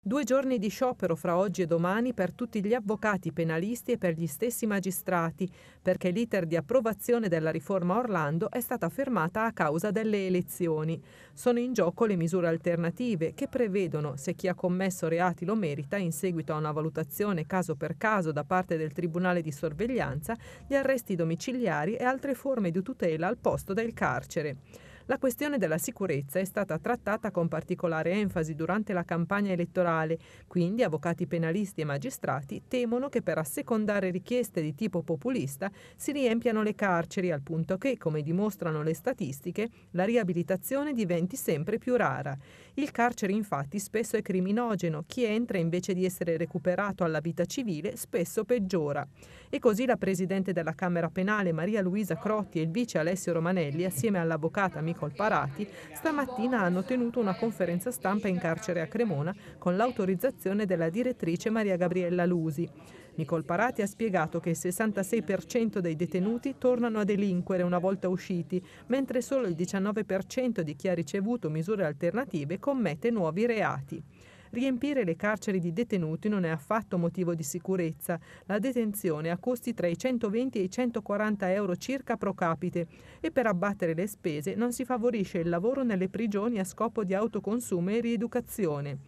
Due giorni di sciopero fra oggi e domani per tutti gli avvocati penalisti e per gli stessi magistrati, perché l'iter di approvazione della riforma Orlando è stata fermata a causa delle elezioni. Sono in gioco le misure alternative che prevedono, se chi ha commesso reati lo merita, in seguito a una valutazione caso per caso da parte del Tribunale di sorveglianza, gli arresti domiciliari e altre forme di tutela al posto del carcere. La questione della sicurezza è stata trattata con particolare enfasi durante la campagna elettorale, quindi avvocati penalisti e magistrati temono che per assecondare richieste di tipo populista si riempiano le carceri al punto che, come dimostrano le statistiche, la riabilitazione diventi sempre più rara. Il carcere infatti spesso è criminogeno, chi entra invece di essere recuperato alla vita civile spesso peggiora. E così la Presidente della Camera Penale Maria Luisa Crotti e il Vice Alessio Romanelli, assieme all'avvocata Michele Parati, stamattina hanno tenuto una conferenza stampa in carcere a Cremona con l'autorizzazione della direttrice Maria Gabriella Lusi. Nicol Parati ha spiegato che il 66% dei detenuti tornano a delinquere una volta usciti, mentre solo il 19% di chi ha ricevuto misure alternative commette nuovi reati. Riempire le carceri di detenuti non è affatto motivo di sicurezza. La detenzione ha costi tra i 120 e i 140 euro circa pro capite e per abbattere le spese non si favorisce il lavoro nelle prigioni a scopo di autoconsumo e rieducazione.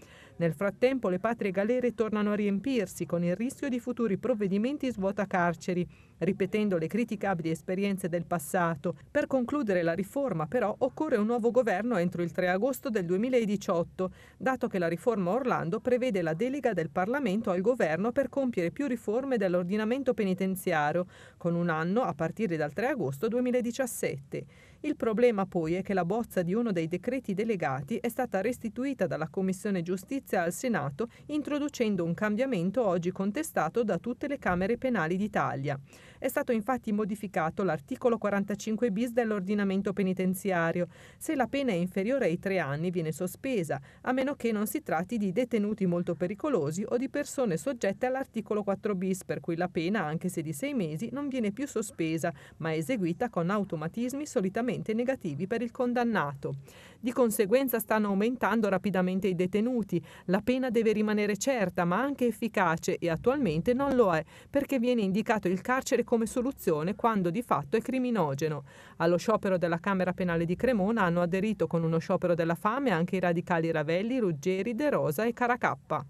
Nel frattempo le patrie galere tornano a riempirsi con il rischio di futuri provvedimenti svuotacarceri, ripetendo le criticabili esperienze del passato. Per concludere la riforma però occorre un nuovo governo entro il 3 agosto del 2018, dato che la riforma Orlando prevede la delega del Parlamento al governo per compiere più riforme dell'ordinamento penitenziario, con un anno a partire dal 3 agosto 2017. Il problema poi è che la bozza di uno dei decreti delegati è stata restituita dalla Commissione Giustizia al Senato introducendo un cambiamento oggi contestato da tutte le Camere penali d'Italia. È stato infatti modificato l'articolo 45 bis dell'ordinamento penitenziario. Se la pena è inferiore ai tre anni viene sospesa, a meno che non si tratti di detenuti molto pericolosi o di persone soggette all'articolo 4 bis, per cui la pena, anche se di sei mesi, non viene più sospesa, ma è eseguita con automatismi solitamente negativi per il condannato. Di conseguenza stanno aumentando rapidamente i detenuti. La pena deve rimanere certa, ma anche efficace, e attualmente non lo è, perché viene indicato il carcere come soluzione quando di fatto è criminogeno. Allo sciopero della Camera Penale di Cremona hanno aderito con uno sciopero della fame anche i radicali Ravelli, Ruggeri, De Rosa e Caracappa.